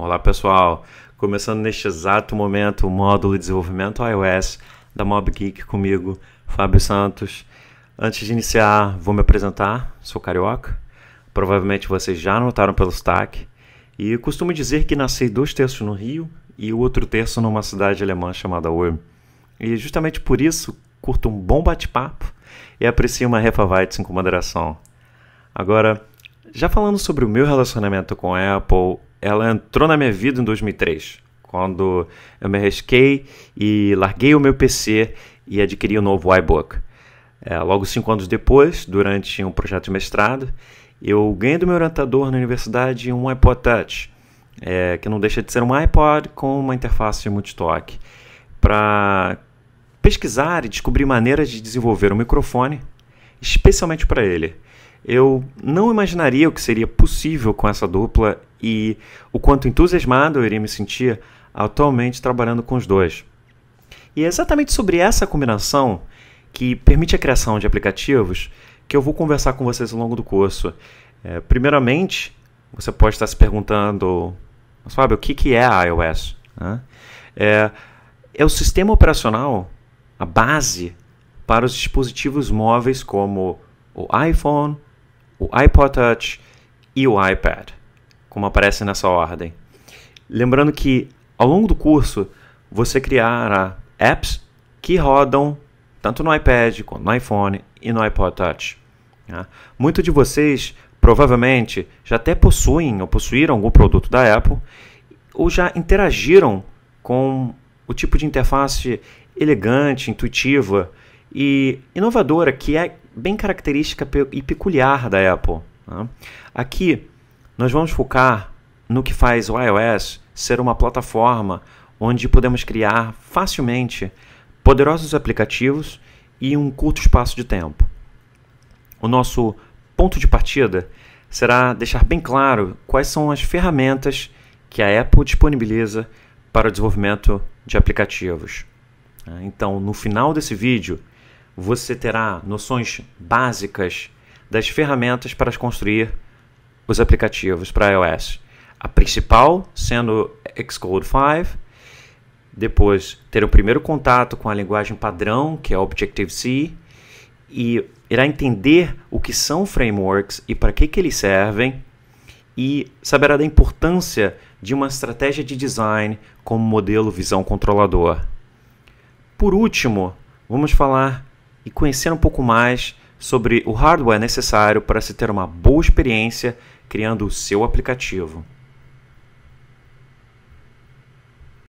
Olá pessoal, começando neste exato momento o módulo de desenvolvimento iOS da MobGeek comigo, Fábio Santos. Antes de iniciar, vou me apresentar, sou carioca, provavelmente vocês já notaram pelo sotaque, e costumo dizer que nasci dois terços no Rio e o outro terço numa cidade alemã chamada Ulm. E justamente por isso, curto um bom bate-papo e aprecio uma Refavites em moderação. Agora, já falando sobre o meu relacionamento com a Apple, ela entrou na minha vida em 2003, quando eu me arrisquei e larguei o meu PC e adquiri o um novo iBook. É, logo cinco anos depois, durante um projeto de mestrado, eu ganhei do meu orientador na universidade um iPod Touch, é, que não deixa de ser um iPod com uma interface multitoque, para pesquisar e descobrir maneiras de desenvolver um microfone especialmente para ele. Eu não imaginaria o que seria possível com essa dupla e o quanto entusiasmado eu iria me sentir atualmente trabalhando com os dois. E é exatamente sobre essa combinação que permite a criação de aplicativos que eu vou conversar com vocês ao longo do curso. É, primeiramente, você pode estar se perguntando, sabe, o que, que é a iOS? Né? É, é o sistema operacional, a base para os dispositivos móveis como o iPhone, o iPod Touch e o iPad, como aparece nessa ordem. Lembrando que ao longo do curso você criará apps que rodam tanto no iPad quanto no iPhone e no iPod Touch. Né? Muitos de vocês provavelmente já até possuem ou possuíram algum produto da Apple ou já interagiram com o tipo de interface elegante, intuitiva e inovadora que é bem característica e peculiar da Apple. Né? Aqui nós vamos focar no que faz o iOS ser uma plataforma onde podemos criar facilmente poderosos aplicativos e um curto espaço de tempo. O nosso ponto de partida será deixar bem claro quais são as ferramentas que a Apple disponibiliza para o desenvolvimento de aplicativos. Né? Então, no final desse vídeo, você terá noções básicas das ferramentas para construir os aplicativos para iOS. A principal sendo Xcode 5, depois ter o primeiro contato com a linguagem padrão, que é Objective-C, e irá entender o que são frameworks e para que, que eles servem, e saberá da importância de uma estratégia de design como modelo visão controlador. Por último, vamos falar e conhecer um pouco mais sobre o hardware necessário para se ter uma boa experiência criando o seu aplicativo.